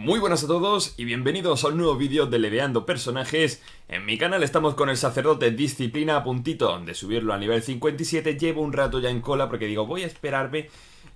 Muy buenas a todos y bienvenidos a un nuevo vídeo de Leveando Personajes. En mi canal estamos con el sacerdote Disciplina a puntito de subirlo a nivel 57. Llevo un rato ya en cola porque digo voy a esperarme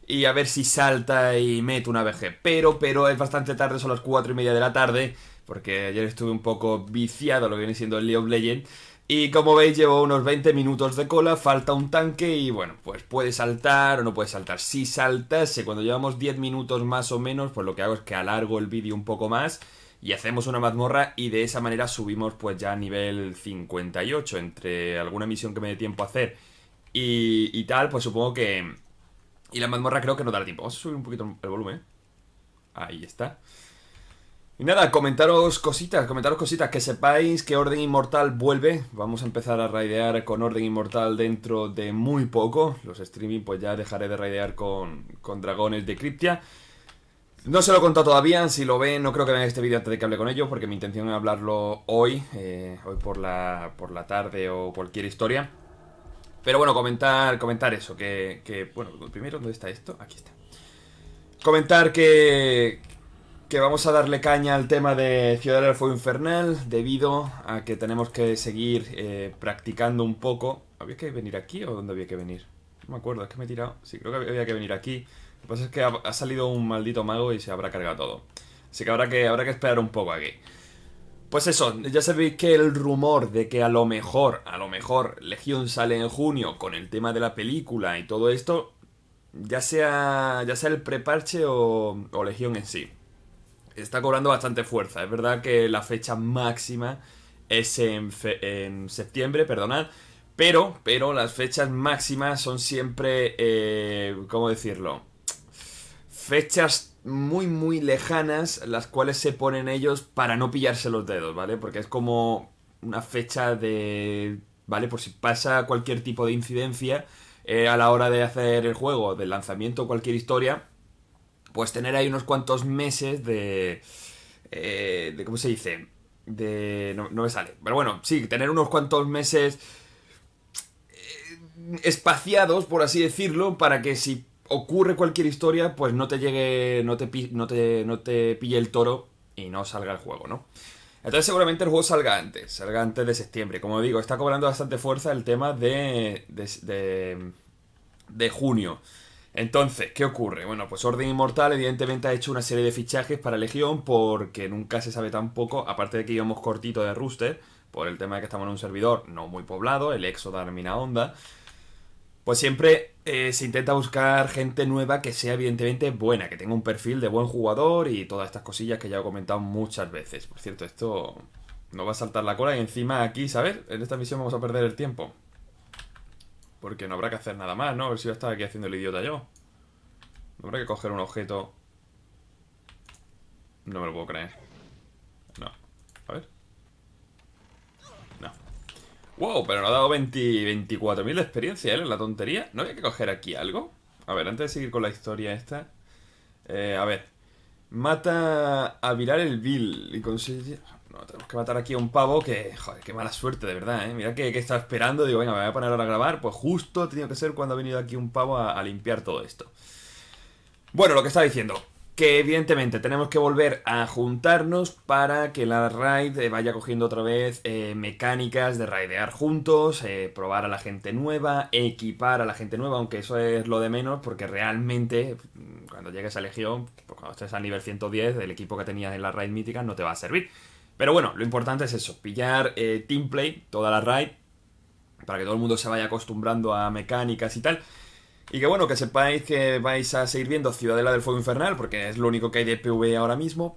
y a ver si salta y meto una BG. Pero, pero es bastante tarde, son las 4 y media de la tarde porque ayer estuve un poco viciado lo que viene siendo el League of Legends y como veis llevo unos 20 minutos de cola, falta un tanque y bueno, pues puede saltar o no puede saltar. Si saltase cuando llevamos 10 minutos más o menos, pues lo que hago es que alargo el vídeo un poco más y hacemos una mazmorra y de esa manera subimos pues ya a nivel 58 entre alguna misión que me dé tiempo a hacer y, tal, pues supongo que... Y la mazmorra creo que no dará tiempo. Vamos a subir un poquito el volumen. Ahí está. Y nada, comentaros cositas, comentaros cositas, que sepáis que Orden Inmortal vuelve, vamos a empezar a raidear con Orden Inmortal dentro de muy poco, los streaming pues ya dejaré de raidear con, con dragones de Cryptia. No se lo he contado todavía, si lo ven no creo que vean este vídeo antes de que hable con ellos, porque mi intención es hablarlo hoy, eh, hoy por la, por la tarde o cualquier historia. Pero bueno, comentar, comentar eso, que bueno, primero, ¿dónde está esto? Aquí está. Comentar que, que vamos a darle caña al tema de Ciudad del Fuego Infernal debido a que tenemos que seguir eh, practicando un poco. ¿Había que venir aquí o dónde había que venir? No me acuerdo, es que me he tirado. Sí, creo que había que venir aquí. Lo que pasa es que ha, salido un maldito mago y se habrá cargado todo. Así que habrá que, habrá que esperar un poco aquí. Pues eso, ya sabéis que el rumor de que a lo mejor, a lo mejor, Legión sale en junio con el tema de la película y todo esto, ya sea, ya sea el preparche o, o Legión en sí está cobrando bastante fuerza. Es verdad que la fecha máxima es en, septiembre, perdonad. Pero, pero las fechas máximas son siempre, eh, ¿cómo decirlo? Fechas muy, muy lejanas, las cuales se ponen ellos para no pillarse los dedos, ¿vale? Porque es como una fecha de, ¿vale? Por si pasa cualquier tipo de incidencia eh, a la hora de hacer el juego, del lanzamiento, cualquier historia, pues tener ahí unos cuantos meses de... Eh, ¿Cómo se dice? De... No, me sale. Pero bueno, sí, tener unos cuantos meses eh, espaciados, por así decirlo, para que si ocurre cualquier historia, pues no te llegue, no te, no te, no te pille el toro y no salga el juego, ¿no? Entonces seguramente el juego salga antes, salga antes de septiembre. Como digo, está cobrando bastante fuerza el tema de, de, de junio. Entonces, ¿qué ocurre? Bueno, pues Orden Inmortal evidentemente ha hecho una serie de fichajes para Legión porque nunca se sabe tampoco, aparte de que íbamos cortito de Rooster, por el tema de que estamos en un servidor no muy poblado, el Exo de Armina Onda, pues siempre eh, se intenta buscar gente nueva que sea evidentemente buena, que tenga un perfil de buen jugador y todas estas cosillas que ya he comentado muchas veces. Por cierto, esto no va a saltar la cola y encima aquí, ¿sabes? En esta misión vamos a perder el tiempo. Porque no habrá que hacer nada más, ¿no? A ver si yo estaba aquí haciendo el idiota yo. No habrá que coger un objeto... No me lo puedo creer. No. A ver. No. ¡Wow! Pero nos ha dado 24.000 de experiencia, ¿eh? La tontería. ¿No había que coger aquí algo? A ver, antes de seguir con la historia esta... Eh, a ver. Mata a Virar el Bill y consigue tenemos que matar aquí a un pavo que, joder, qué mala suerte, de verdad, ¿eh? Mira que, está esperando, digo, venga, me voy a poner ahora a grabar, pues justo tenía que ser cuando ha venido aquí un pavo a, limpiar todo esto. Bueno, lo que estaba diciendo, que evidentemente tenemos que volver a juntarnos para que la raid eh, vaya cogiendo otra vez eh, mecánicas de raidear juntos, eh, probar a la gente nueva, equipar a la gente nueva, aunque eso es lo de menos, porque realmente mm, cuando llegues a Legión, pues cuando estés al nivel 110, del equipo que tenías en la raid mítica no te va a servir. Pero bueno, lo importante es eso, pillar eh, team play, toda la raid, para que todo el mundo se vaya acostumbrando a mecánicas y tal. Y que bueno, que sepáis que vais a seguir viendo Ciudadela del Fuego Infernal, porque es lo único que hay de Pv ahora mismo.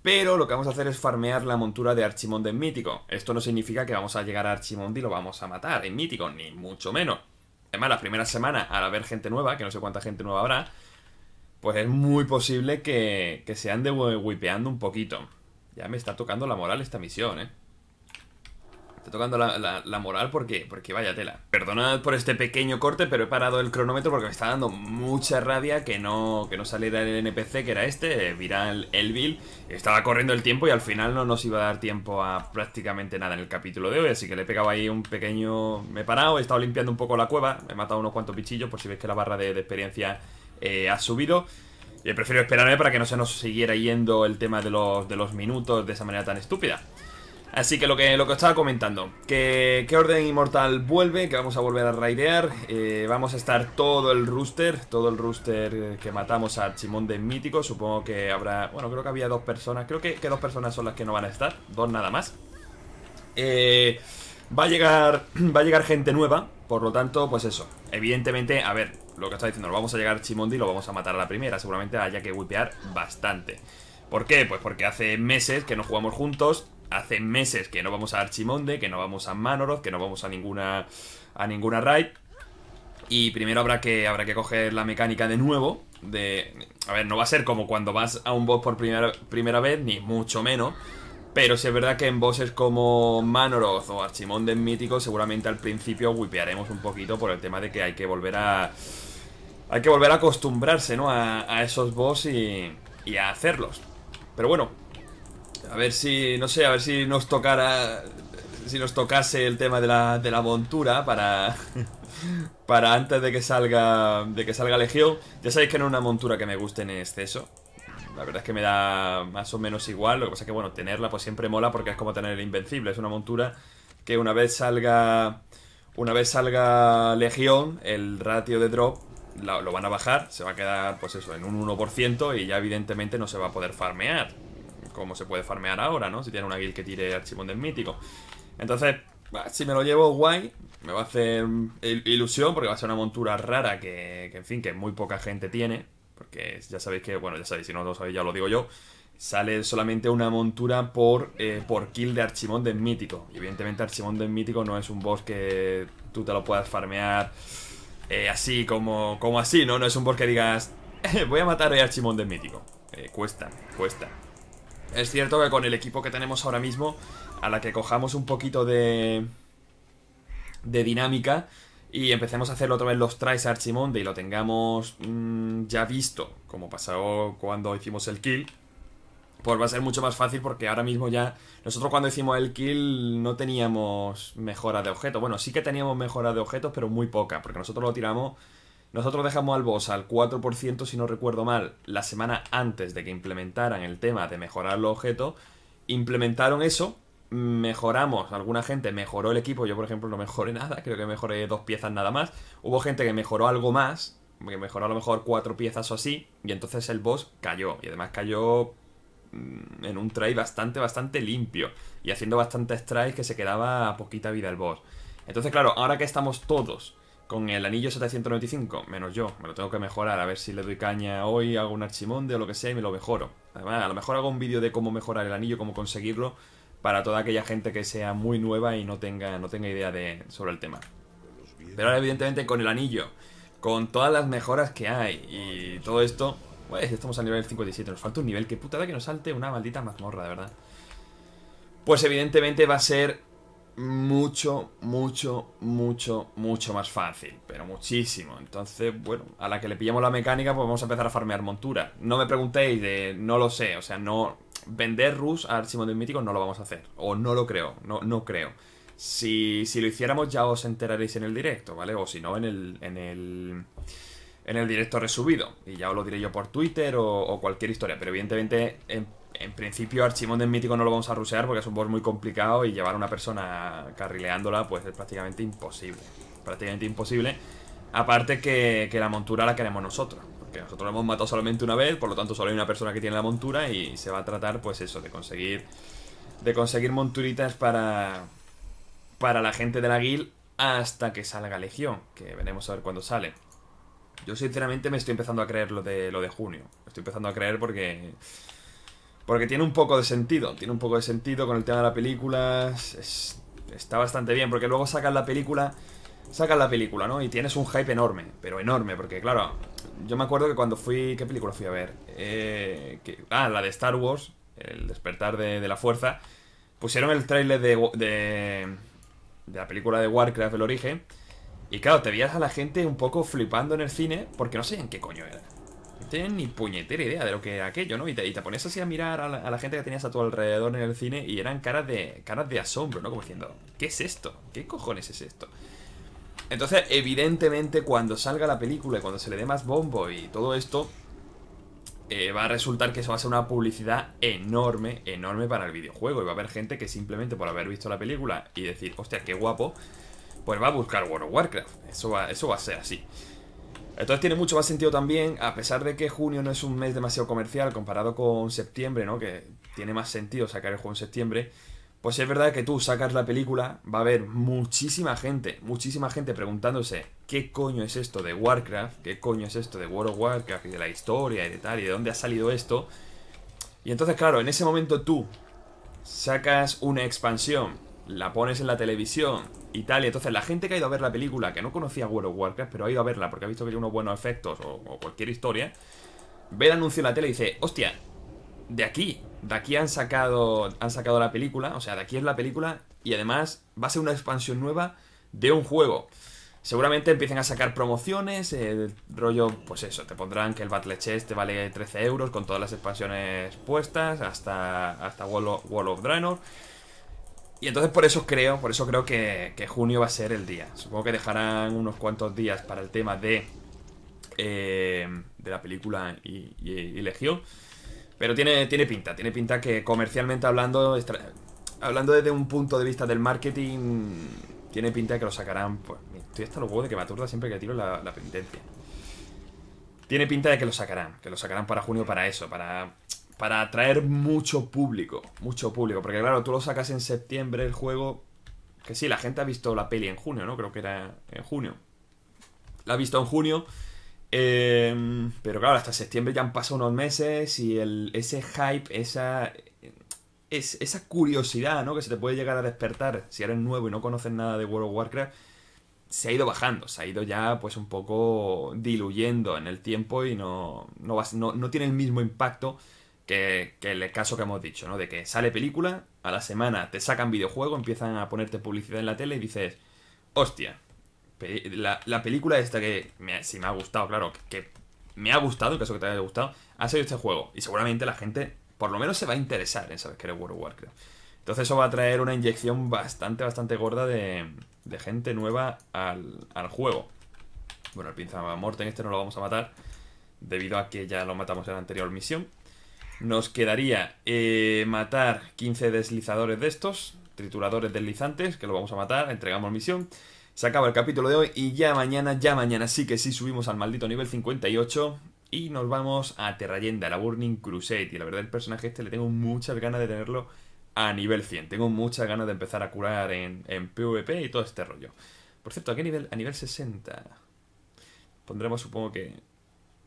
Pero lo que vamos a hacer es farmear la montura de Archimonde en Mítico. Esto no significa que vamos a llegar a Archimonde y lo vamos a matar en Mítico, ni mucho menos. Además, la primera semana, al haber gente nueva, que no sé cuánta gente nueva habrá, pues es muy posible que, que se ande wipeando un poquito. Ya me está tocando la moral esta misión, ¿eh? Está tocando la, moral porque, porque vaya tela. Perdonad por este pequeño corte, pero he parado el cronómetro porque me está dando mucha rabia que no, que no saliera el NPC, que era este, eh, Viral Elvil. Estaba corriendo el tiempo y al final no nos iba a dar tiempo a prácticamente nada en el capítulo de hoy, así que le he pegado ahí un pequeño... Me he parado, he estado limpiando un poco la cueva, he matado unos cuantos bichillos por si veis que la barra de, experiencia eh, ha subido. Y prefiero esperarme para que no se nos siguiera yendo el tema de los, de los minutos de esa manera tan estúpida. Así que lo que, lo que estaba comentando, que, Orden Inmortal vuelve, que vamos a volver a raidear, eh, vamos a estar todo el rooster, todo el rooster que matamos a Chimón de Mítico, supongo que habrá, bueno, creo que había dos personas, creo que, que dos personas son las que no van a estar, dos nada más. Eh, va a llegar, va a llegar gente nueva, por lo tanto, pues eso, evidentemente, a ver, lo que está diciendo, vamos a llegar a Chimondi y lo vamos a matar a la primera. Seguramente haya que wipear bastante. ¿Por qué? Pues porque hace meses que no jugamos juntos, hace meses que no vamos a Archimonde, que no vamos a Manoroth, que no vamos a ninguna a ninguna raid. Y primero habrá que habrá que coger la mecánica de nuevo de a ver, no va a ser como cuando vas a un boss por primera, primera vez, ni mucho menos, pero si es verdad que en bosses como Manoroth o Archimonde míticos, Mítico seguramente al principio wipearemos un poquito por el tema de que hay que volver a... Hay que volver a acostumbrarse, ¿no? A, esos boss y, a hacerlos. Pero bueno, a ver si, no sé, a ver si nos tocara si nos tocase el tema de la, de la montura para, para antes de que salga de que salga Legión. Ya sabéis que no es una montura que me guste en exceso la verdad es que me da más o menos igual. Lo que pasa es que, bueno, tenerla pues siempre mola porque es como tener el Invencible. Es una montura que una vez salga... Una vez salga Legión, el ratio de drop lo, van a bajar, se va a quedar, pues eso, en un 1% y ya evidentemente no se va a poder farmear. Como se puede farmear ahora, ¿no? Si tiene una guild que tire Archimonde del Mítico. Entonces, si me lo llevo guay, me va a hacer ilusión porque va a ser una montura rara que en fin, que muy poca gente tiene. Porque ya sabéis que, bueno, ya sabéis, si no lo sabéis ya lo digo yo. Sale solamente una montura por, eh, por kill de Archimonde Mítico. Y evidentemente Archimonde Mítico no es un boss que tú te lo puedas farmear eh, así como, como así, ¿no? No es un boss que digas, eh, voy a matar a Archimonde Mítico. cuesta, cuesta. Es cierto que con el equipo que tenemos ahora mismo, a la que cojamos un poquito de, de dinámica, y empecemos a hacerlo otra vez los tries a Archimonde y lo tengamos mm, ya visto, como pasó cuando hicimos el kill, pues va a ser mucho más fácil porque ahora mismo ya nosotros cuando hicimos el kill no teníamos mejora de objetos. Bueno, sí que teníamos mejora de objetos, pero muy poca, porque nosotros lo tiramos... Nosotros dejamos al boss al 4%, si no recuerdo mal, la semana antes de que implementaran el tema de mejorar los objetos, implementaron eso mejoramos, alguna gente mejoró el equipo, yo por ejemplo no mejoré nada, creo que mejoré dos piezas nada más, hubo gente que mejoró algo más, que mejoró a lo mejor cuatro piezas o así, y entonces el boss cayó, y además cayó mm, en un try bastante, bastante limpio, y haciendo bastantes tries que se quedaba a poquita vida el boss. Entonces claro, ahora que estamos todos con el anillo 795, menos yo, me lo tengo que mejorar, a ver si le doy caña hoy, hago un archimonde o lo que sea y me lo mejoro. Además, a lo mejor hago un vídeo de cómo mejorar el anillo, cómo conseguirlo, para toda aquella gente que sea muy nueva y no tenga, no tenga idea de, sobre el tema. Pero ahora, evidentemente, con el anillo, con todas las mejoras que hay y todo esto, pues estamos a nivel 57. Nos falta un nivel. Qué putada que nos salte una maldita mazmorra, de verdad. Pues, evidentemente, va a ser mucho, mucho, mucho, mucho más fácil. Pero muchísimo. Entonces, bueno, a la que le pillamos la mecánica, pues vamos a empezar a farmear montura. No me preguntéis de... No lo sé. O sea, no vender Rus a Archimonde Mítico no lo vamos a hacer. O no lo creo, no, no creo. Si, lo hiciéramos ya os enteraréis en el directo, ¿vale? O si no, en el, en el, en el directo resubido. Y ya os lo diré yo por Twitter o, cualquier historia. Pero evidentemente, en, principio, Archimonde Mítico no lo vamos a rusear porque es un boss muy complicado y llevar a una persona carrileándola pues es prácticamente imposible. Prácticamente imposible. Aparte que la montura la queremos nosotros nosotros lo hemos matado solamente una vez, por lo tanto solo hay una persona que tiene la montura y se va a tratar, pues eso, de conseguir de conseguir monturitas para para la gente de la guild hasta que salga Legión, que veremos a ver cuándo sale. Yo sinceramente me estoy empezando a creer lo de lo de junio. Me estoy empezando a creer porque porque tiene un poco de sentido, tiene un poco de sentido con el tema de la película, está bastante bien porque luego sacan la película sacas la película, ¿no? Y tienes un hype enorme, pero enorme, porque claro, yo me acuerdo que cuando fui, ¿qué película fui a ver? Eh, que, ah, la de Star Wars, El despertar de, la fuerza, pusieron el trailer de, de, la película de Warcraft, El origen, y claro, te veías a la gente un poco flipando en el cine porque no sabían qué coño era. No tenían ni puñetera idea de lo que era aquello, ¿no? Y te, y ponías así a mirar a la, a la, gente que tenías a tu alrededor en el cine y eran caras de, caras de asombro, ¿no? Como diciendo, ¿qué es esto? ¿Qué cojones es esto? Entonces, evidentemente, cuando salga la película y cuando se le dé más bombo y todo esto, eh, va a resultar que eso va a ser una publicidad enorme, enorme para el videojuego. Y va a haber gente que simplemente por haber visto la película y decir, hostia, qué guapo, pues va a buscar World of Warcraft. Eso va, eso va a ser así. Entonces tiene mucho más sentido también, a pesar de que junio no es un mes demasiado comercial comparado con septiembre, ¿no? Que tiene más sentido sacar el juego en septiembre pues es verdad que tú sacas la película, va a haber muchísima gente, muchísima gente preguntándose qué coño es esto de Warcraft, qué coño es esto de World of Warcraft y de la historia y de tal, y de dónde ha salido esto. Y entonces, claro, en ese momento tú sacas una expansión, la pones en la televisión y tal, y entonces la gente que ha ido a ver la película, que no conocía World of Warcraft, pero ha ido a verla porque ha visto que tiene unos buenos efectos o, o cualquier historia, ve el anuncio en la tele y dice, hostia, de aquí de aquí han sacado, han sacado la película, o sea, de aquí es la película y además va a ser una expansión nueva de un juego. Seguramente empiecen a sacar promociones, el rollo, pues eso, te pondrán que el Battle Chest te vale 13 euros con todas las expansiones puestas hasta, hasta Wall, of, Draenor. Y entonces por eso creo, por eso creo que, junio va a ser el día. Supongo que dejarán unos cuantos días para el tema de, eh, de la película y, y, y Legión. Pero tiene, tiene pinta, tiene pinta que comercialmente hablando, hablando desde un punto de vista del marketing, tiene pinta que lo sacarán. Pues, estoy hasta los huevos de que me aturda siempre que tiro la, la penitencia. Tiene pinta de que lo sacarán, que lo sacarán para junio para eso, para, para atraer mucho público, mucho público. Porque claro, tú lo sacas en septiembre el juego, que sí, la gente ha visto la peli en junio, ¿no? Creo que era en junio. La ha visto en junio, Em, pero claro, hasta septiembre ya han pasado unos meses y el, ese hype, esa, esa curiosidad ¿no? que se te puede llegar a despertar si eres nuevo y no conoces nada de World of Warcraft, se ha ido bajando, se ha ido ya pues un poco diluyendo en el tiempo y no, no, tiene el mismo impacto que, que, el caso que hemos dicho, ¿no? De que sale película, a la semana te sacan videojuego, empiezan a ponerte publicidad en la tele y dices, hostia, la, la película esta que, si me ha gustado, claro, que, me ha gustado, caso que te haya gustado, ha sido este juego. Y seguramente la gente, por lo menos, se va a interesar en saber que eres World of Warcraft. Entonces eso va a traer una inyección bastante, bastante gorda de, de gente nueva al, al, juego. Bueno, el pinza en este no lo vamos a matar, debido a que ya lo matamos en la anterior misión. Nos quedaría eh, matar 15 deslizadores de estos, trituradores deslizantes, que lo vamos a matar, entregamos misión. Se acaba el capítulo de hoy y ya mañana, ya mañana sí que sí subimos al maldito nivel 58 y nos vamos a Terrayenda, la Burning Crusade. Y la verdad el personaje este le tengo muchas ganas de tenerlo a nivel 100. Tengo muchas ganas de empezar a curar en, PvP y todo este rollo. Por cierto, ¿a qué nivel? A nivel 60. Pondremos supongo que...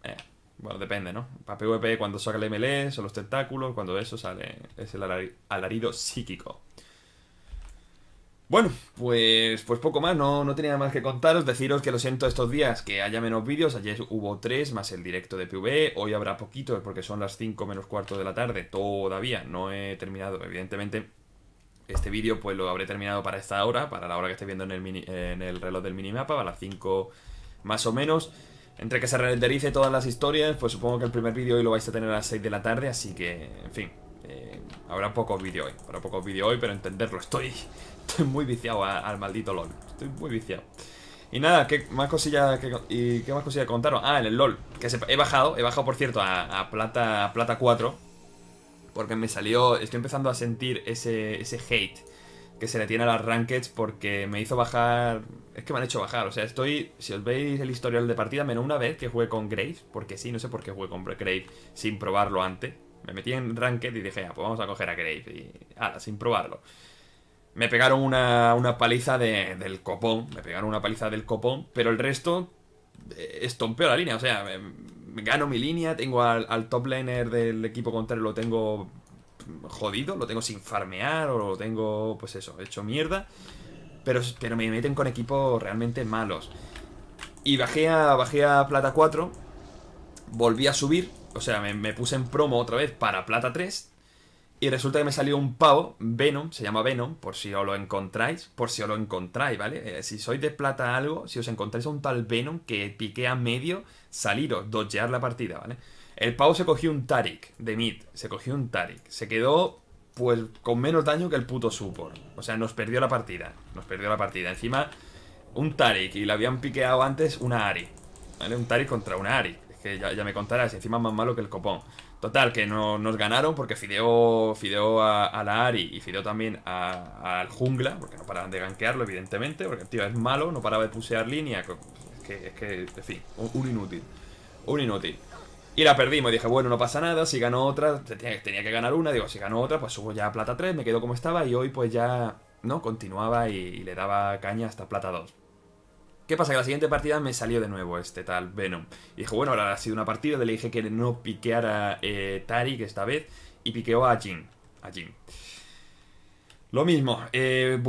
Eh, bueno, depende, ¿no? Para PvP cuando saca el MLS son los tentáculos, cuando eso sale es el alarido psíquico. Bueno, pues, pues poco más, no, no tenía más que contaros, deciros que lo siento estos días que haya menos vídeos, ayer hubo tres más el directo de PV, hoy habrá poquitos porque son las 5 menos cuarto de la tarde, todavía no he terminado, evidentemente este vídeo pues lo habré terminado para esta hora, para la hora que esté viendo en el, en el reloj del minimapa, a las 5 más o menos, entre que se renderice todas las historias, pues supongo que el primer vídeo hoy lo vais a tener a las 6 de la tarde, así que, en fin, eh, habrá poco vídeo hoy, habrá poco vídeos hoy, pero entenderlo, estoy, estoy muy viciado al maldito LOL, estoy muy viciado. Y nada, ¿qué más cosillas que, y qué más cosillas contaron? Ah, en el LOL, que se, he bajado, he bajado por cierto a, plata, plata 4, porque me salió, estoy empezando a sentir ese, ese hate que se le tiene a las rankeds porque me hizo bajar, es que me han hecho bajar, o sea, estoy, si os veis el historial de partida, menos una vez que jugué con Grave, porque sí, no sé por qué jugué con Grave sin probarlo antes, me metí en Ranked y dije, ah, pues vamos a coger a Graves Y sin probarlo. Me pegaron una, paliza del copón. Me pegaron una paliza del copón. Pero el resto eh, estompeo la línea. O sea, me, em, gano mi línea. Tengo al, top laner del equipo contrario, lo tengo jodido. Lo tengo sin farmear. O lo tengo, pues eso, hecho mierda. Pero, pero me meten con equipos realmente malos. Y bajé a, bajé a plata 4. Volví a subir o sea, me, puse en promo otra vez para Plata 3. Y resulta que me salió un pavo, Venom, se llama Venom, por si os lo encontráis, por si os lo encontráis, ¿vale? Eh, si sois de plata algo, si os encontráis a un tal Venom que piquea medio, saliros, dodgear la partida, ¿vale? El pavo se cogió un Tarik de Mid, se cogió un Tarik, se quedó pues con menos daño que el puto support. O sea, nos perdió la partida, nos perdió la partida. Encima, un Tarik y le habían piqueado antes una Ari, ¿vale? Un Tarik contra una Ari que ya, me me contarás, encima más malo que el copón. Total, que nos ganaron porque fideó, a, la Ari y fideó también al jungla, porque no paraban de gankearlo, evidentemente, porque el tío es malo, no paraba de pusear línea, es que, es que en fin, un, inútil, un inútil. Y la perdimos, dije, bueno, no pasa nada, si gano otra, tenía, que ganar una, digo, si ganó otra, pues subo ya a plata 3, me quedo como estaba y hoy pues ya, ¿no? Continuaba y le daba caña hasta plata 2. ¿Qué pasa? Que la siguiente partida me salió de nuevo este tal Venom. Y bueno, ahora ha sido una partida, le dije que no piqueara eh, Tarik esta vez y piqueó a Jin. A Jin. Lo mismo, eh,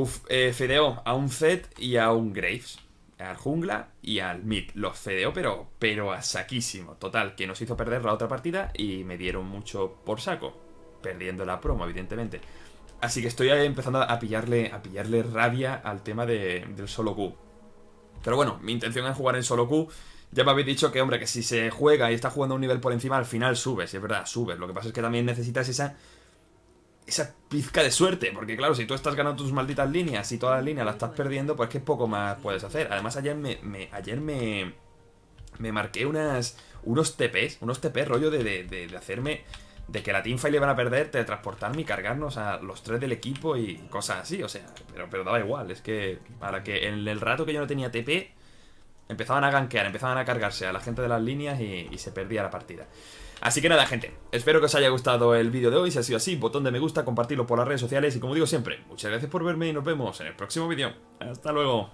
fedeó eh, a un Zed y a un Graves. Al jungla y al mid. Los fedeó, pero, pero a saquísimo. Total, que nos hizo perder la otra partida y me dieron mucho por saco. Perdiendo la promo, evidentemente. Así que estoy empezando a pillarle, a pillarle rabia al tema del solo Q. Pero bueno, mi intención es jugar en solo Q. Ya me habéis dicho que, hombre, que si se juega y está jugando a un nivel por encima, al final subes, es verdad, subes. Lo que pasa es que también necesitas esa esa pizca de suerte, porque claro, si tú estás ganando tus malditas líneas y todas las líneas las estás perdiendo, pues que poco más puedes hacer. Además, ayer me, ayer me, me marqué unas, unos TPs, unos TP rollo de, de, de hacerme de que la teamfight le van a perder, teletransportarme y cargarnos a los tres del equipo y cosas así, o sea, pero, daba igual, es que para que en el rato que yo no tenía TP, empezaban a gankear, empezaban a cargarse a la gente de las líneas y, y se perdía la partida. Así que nada, gente, espero que os haya gustado el vídeo de hoy, si ha sido así, botón de me gusta, compartirlo por las redes sociales y como digo siempre, muchas gracias por verme y nos vemos en el próximo vídeo. Hasta luego.